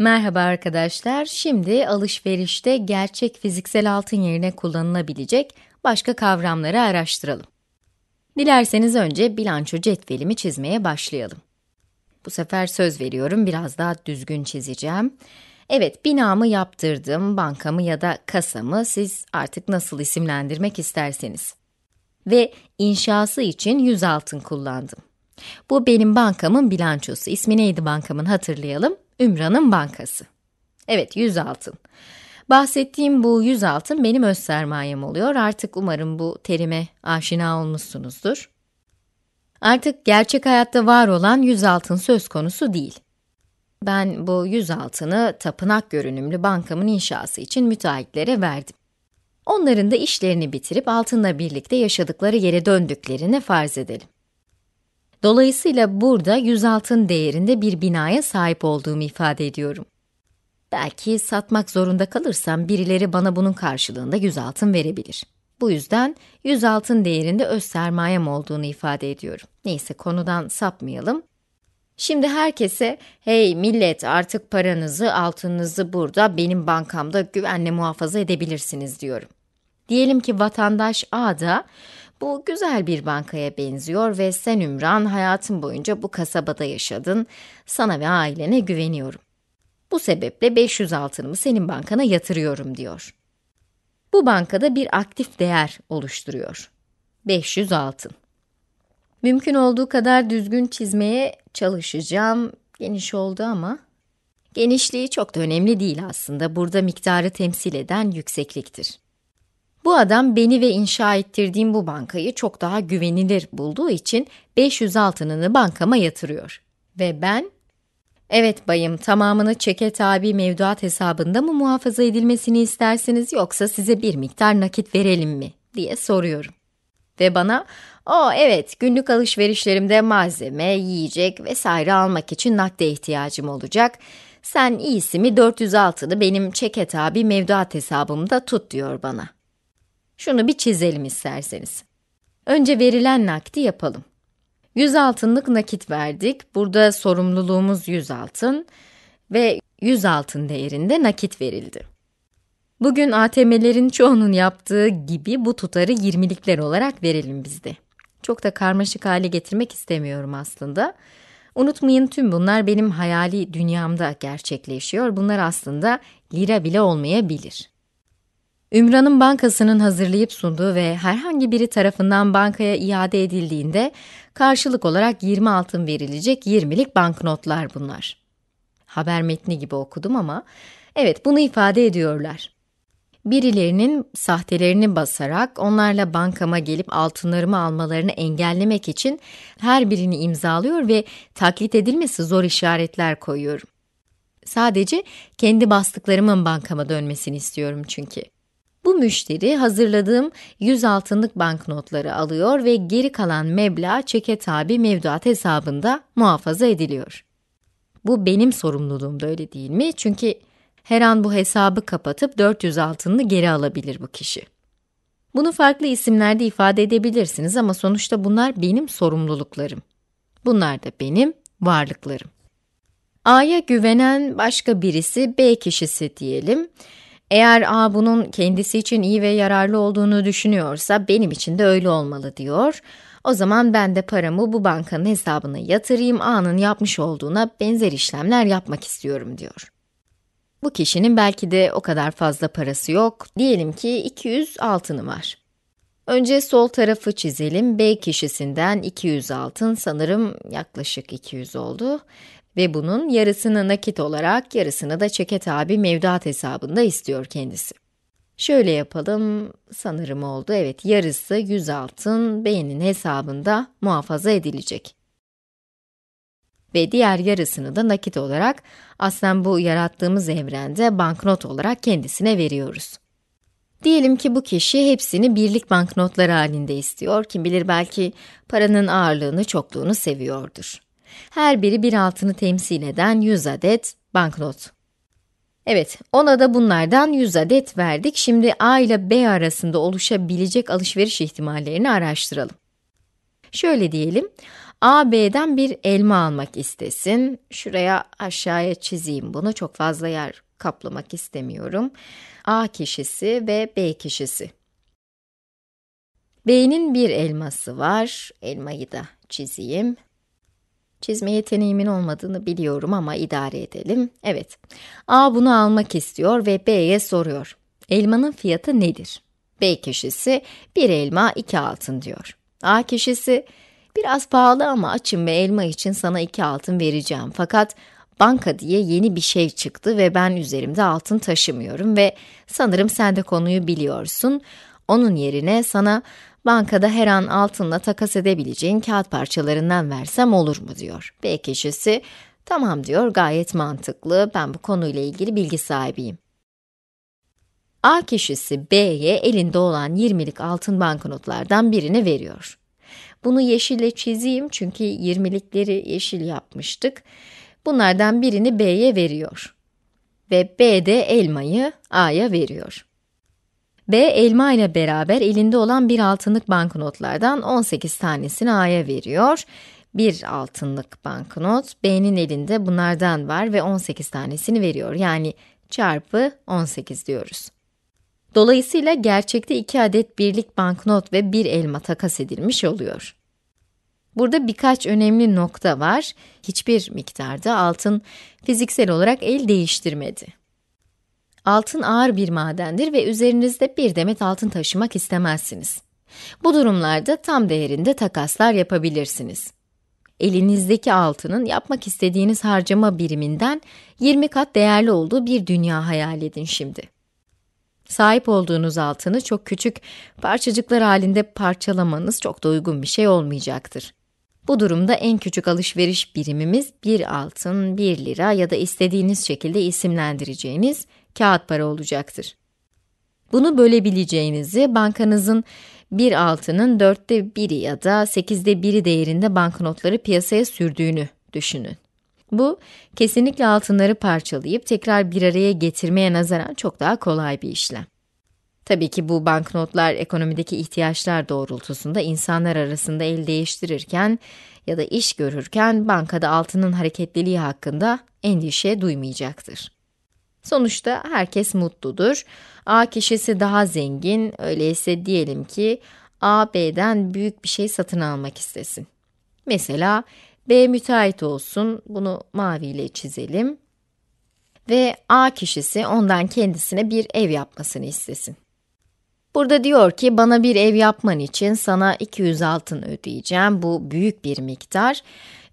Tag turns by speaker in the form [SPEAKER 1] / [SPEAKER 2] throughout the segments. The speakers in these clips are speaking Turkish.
[SPEAKER 1] Merhaba arkadaşlar. Şimdi alışverişte gerçek fiziksel altın yerine kullanılabilecek başka kavramları araştıralım. Dilerseniz önce bilanço cetvelimi çizmeye başlayalım. Bu sefer söz veriyorum biraz daha düzgün çizeceğim. Evet, binamı yaptırdım, bankamı ya da kasamı siz artık nasıl isimlendirmek isterseniz. Ve inşası için 100 altın kullandım. Bu benim bankamın bilançosu. İsmi neydi bankamın hatırlayalım. Ümran'ın bankası. Evet 100 altın. Bahsettiğim bu 100 altın benim öz sermayem oluyor. Artık umarım bu terime aşina olmuşsunuzdur. Artık gerçek hayatta var olan 100 altın söz konusu değil. Ben bu 100 altını tapınak görünümlü bankamın inşası için müteahhitlere verdim. Onların da işlerini bitirip altınla birlikte yaşadıkları yere döndüklerini farz edelim. Dolayısıyla burada 100 altın değerinde bir binaya sahip olduğumu ifade ediyorum. Belki satmak zorunda kalırsam birileri bana bunun karşılığında 100 altın verebilir. Bu yüzden 100 altın değerinde öz sermayem olduğunu ifade ediyorum. Neyse konudan sapmayalım. Şimdi herkese, hey millet artık paranızı, altınınızı burada benim bankamda güvenle muhafaza edebilirsiniz diyorum. Diyelim ki vatandaş A da bu güzel bir bankaya benziyor ve sen Ümran hayatın boyunca bu kasabada yaşadın. Sana ve ailene güveniyorum. Bu sebeple 500 altınımı senin bankana yatırıyorum diyor. Bu bankada bir aktif değer oluşturuyor. 500 altın. Mümkün olduğu kadar düzgün çizmeye çalışacağım. Geniş oldu ama. Genişliği çok da önemli değil aslında. Burada miktarı temsil eden yüksekliktir. Bu adam beni ve inşa ettirdiğim bu bankayı çok daha güvenilir bulduğu için 500 altınını bankama yatırıyor. Ve ben, evet bayım tamamını çeke tabi mevduat hesabında mı muhafaza edilmesini istersiniz yoksa size bir miktar nakit verelim mi diye soruyorum. Ve bana, o evet günlük alışverişlerimde malzeme, yiyecek vesaire almak için nakde ihtiyacım olacak. Sen iyisi mi 400 altını benim çeke tabi mevduat hesabımda tut diyor bana.'' Şunu bir çizelim isterseniz. Önce verilen nakdi yapalım. 100 altınlık nakit verdik. Burada sorumluluğumuz 100 altın ve 100 altın değerinde nakit verildi. Bugün ATM'lerin çoğunun yaptığı gibi bu tutarı 20'likler olarak verelim bizde. Çok da karmaşık hale getirmek istemiyorum aslında. Unutmayın tüm bunlar benim hayali dünyamda gerçekleşiyor. Bunlar aslında lira bile olmayabilir. Ümran'ın bankasının hazırlayıp sunduğu ve herhangi biri tarafından bankaya iade edildiğinde karşılık olarak 20 altın verilecek 20'lik banknotlar bunlar. Haber metni gibi okudum ama evet bunu ifade ediyorlar. Birilerinin sahtelerini basarak onlarla bankama gelip altınlarımı almalarını engellemek için her birini imzalıyor ve taklit edilmesi zor işaretler koyuyorum. Sadece kendi bastıklarımın bankama dönmesini istiyorum çünkü. Bu müşteri hazırladığım 100 altınlık banknotları alıyor ve geri kalan meblağ çeke tabi mevduat hesabında muhafaza ediliyor. Bu benim sorumluluğumda öyle değil mi? Çünkü her an bu hesabı kapatıp 400 altınını geri alabilir bu kişi. Bunu farklı isimlerde ifade edebilirsiniz ama sonuçta bunlar benim sorumluluklarım. Bunlar da benim varlıklarım. A'ya güvenen başka birisi B kişisi diyelim. Eğer A bunun kendisi için iyi ve yararlı olduğunu düşünüyorsa benim için de öyle olmalı diyor. O zaman ben de paramı bu bankanın hesabına yatırayım, A'nın yapmış olduğuna benzer işlemler yapmak istiyorum diyor. Bu kişinin belki de o kadar fazla parası yok. Diyelim ki 200 altını var. Önce sol tarafı çizelim. B kişisinden 200 altın sanırım yaklaşık 200 oldu ve bunun yarısını nakit olarak, yarısını da çeke tabi mevduat hesabında istiyor kendisi. Şöyle yapalım, sanırım oldu. Evet, yarısı 100 altın beynin hesabında muhafaza edilecek. Ve diğer yarısını da nakit olarak, aslında bu yarattığımız evrende banknot olarak kendisine veriyoruz. Diyelim ki bu kişi hepsini birlik banknotları halinde istiyor. Kim bilir belki paranın ağırlığını, çokluğunu seviyordur. Her biri bir altını temsil eden 100 adet banknot. Evet, ona da bunlardan 100 adet verdik. Şimdi A ile B arasında oluşabilecek alışveriş ihtimallerini araştıralım. Şöyle diyelim, A, B'den bir elma almak istesin. Şuraya aşağıya çizeyim bunu, çok fazla yer kaplamak istemiyorum. A kişisi ve B kişisi. B'nin bir elması var, elmayı da çizeyim. Çizme yeteneğimin olmadığını biliyorum ama idare edelim. Evet, A bunu almak istiyor ve B'ye soruyor. Elmanın fiyatı nedir? B kişisi bir elma iki altın diyor. A kişisi biraz pahalı ama açım ve elma için sana iki altın vereceğim. Fakat banka diye yeni bir şey çıktı ve ben üzerimde altın taşımıyorum ve sanırım sen de konuyu biliyorsun. Onun yerine sana bankada her an altınla takas edebileceğin kağıt parçalarından versem olur mu diyor. B kişisi tamam diyor gayet mantıklı ben bu konuyla ilgili bilgi sahibiyim. A kişisi B'ye elinde olan 20'lik altın banknotlardan birini veriyor. Bunu yeşille çizeyim çünkü 20'likleri yeşil yapmıştık. Bunlardan birini B'ye veriyor. Ve B de elmayı A'ya veriyor. B. Elma ile beraber elinde olan bir altınlık banknotlardan 18 tanesini A'ya veriyor. Bir altınlık banknot B'nin elinde bunlardan var ve 18 tanesini veriyor. Yani çarpı 18 diyoruz. Dolayısıyla gerçekte 2 adet birlik banknot ve 1 elma takas edilmiş oluyor. Burada birkaç önemli nokta var. Hiçbir miktarda altın fiziksel olarak el değiştirmedi. Altın ağır bir madendir ve üzerinizde bir demet altın taşımak istemezsiniz. Bu durumlarda tam değerinde takaslar yapabilirsiniz. Elinizdeki altının yapmak istediğiniz harcama biriminden 20 kat değerli olduğu bir dünya hayal edin şimdi. Sahip olduğunuz altını çok küçük parçacıklar halinde parçalamanız çok da uygun bir şey olmayacaktır. Bu durumda en küçük alışveriş birimimiz 1 altın, 1 lira ya da istediğiniz şekilde isimlendireceğiniz kağıt para olacaktır. Bunu bölebileceğinizi bankanızın bir altının dörtte biri ya da sekizde biri değerinde banknotları piyasaya sürdüğünü düşünün. Bu kesinlikle altınları parçalayıp tekrar bir araya getirmeye nazaran çok daha kolay bir işlem. Tabii ki bu banknotlar ekonomideki ihtiyaçlar doğrultusunda insanlar arasında el değiştirirken ya da iş görürken bankada altının hareketliliği hakkında endişe duymayacaktır. Sonuçta herkes mutludur. A kişisi daha zengin. Öyleyse diyelim ki A B'den büyük bir şey satın almak istesin. Mesela B müteahhit olsun. Bunu maviyle çizelim. Ve A kişisi ondan kendisine bir ev yapmasını istesin. Burada diyor ki bana bir ev yapman için sana 200 altın ödeyeceğim. Bu büyük bir miktar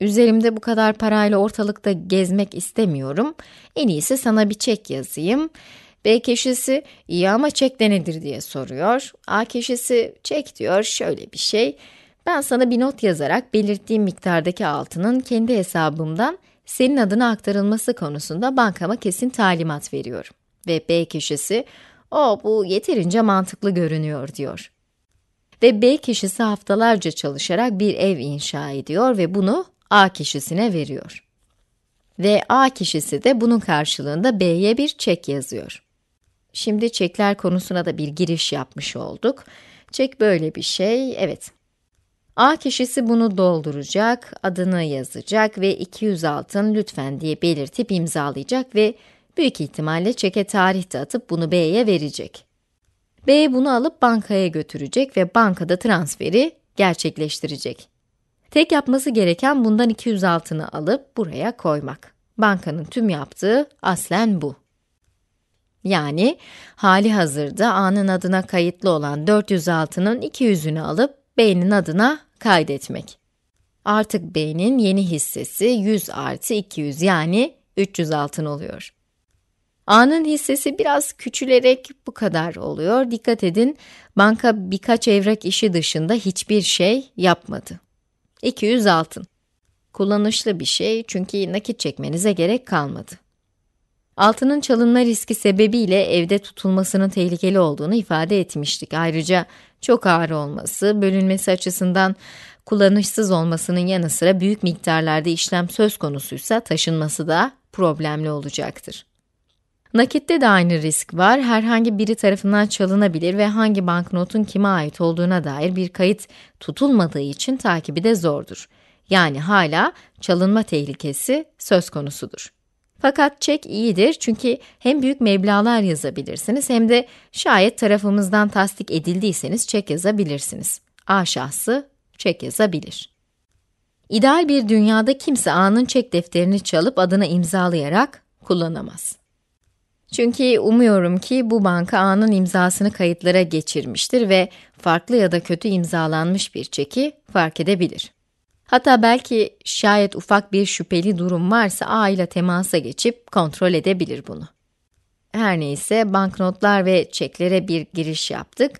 [SPEAKER 1] üzerimde bu kadar parayla ortalıkta gezmek istemiyorum. En iyisi sana bir çek yazayım. B keşisi iyi ama çek de nedir diye soruyor. A keşisi çek diyor şöyle bir şey. Ben sana bir not yazarak belirttiğim miktardaki altının kendi hesabımdan senin adına aktarılması konusunda bankama kesin talimat veriyorum. Ve B kişisi, o bu yeterince mantıklı görünüyor diyor. Ve B kişisi haftalarca çalışarak bir ev inşa ediyor ve bunu A kişisine veriyor. Ve A kişisi de bunun karşılığında B'ye bir çek yazıyor. Şimdi çekler konusuna da bir giriş yapmış olduk. Çek böyle bir şey, evet. A kişisi bunu dolduracak, adını yazacak ve 200 altın lütfen diye belirtip imzalayacak ve büyük ihtimalle çeke tarih de atıp bunu B'ye verecek. B bunu alıp bankaya götürecek ve bankada transferi gerçekleştirecek. Tek yapması gereken bundan 200 altını alıp buraya koymak. Bankanın tüm yaptığı aslen bu. Yani hali hazırda A'nın adına kayıtlı olan 400 altının 200'ünü alıp Beynin adına kaydetmek. Artık Beynin yeni hissesi 100 artı 200 yani 300 altın oluyor. A'nın hissesi biraz küçülerek bu kadar oluyor. Dikkat edin, banka birkaç evrak işi dışında hiçbir şey yapmadı. 200 altın. Kullanışlı bir şey çünkü nakit çekmenize gerek kalmadı. Altının çalınma riski sebebiyle evde tutulmasının tehlikeli olduğunu ifade etmiştik. Ayrıca çok ağır olması, bölünmesi açısından kullanışsız olmasının yanı sıra büyük miktarlarda işlem söz konusuysa taşınması da problemli olacaktır. Nakitte de aynı risk var. Herhangi biri tarafından çalınabilir ve hangi banknotun kime ait olduğuna dair bir kayıt tutulmadığı için takibi de zordur. Yani hala çalınma tehlikesi söz konusudur. Fakat çek iyidir çünkü hem büyük meblalar yazabilirsiniz hem de şayet tarafımızdan tasdik edildiyseniz çek yazabilirsiniz. A şahsı çek yazabilir. İdeal bir dünyada kimse A'nın çek defterini çalıp adına imzalayarak kullanamaz. Çünkü umuyorum ki bu banka anın imzasını kayıtlara geçirmiştir ve farklı ya da kötü imzalanmış bir çeki fark edebilir. Hatta belki şayet ufak bir şüpheli durum varsa A ile temasa geçip kontrol edebilir bunu. Her neyse banknotlar ve çeklere bir giriş yaptık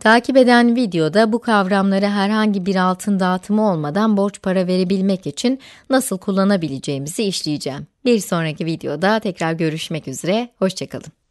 [SPEAKER 1] Takip eden videoda bu kavramları herhangi bir altın dağıtımı olmadan borç para verebilmek için nasıl kullanabileceğimizi işleyeceğim. Bir sonraki videoda tekrar görüşmek üzere, hoşçakalın.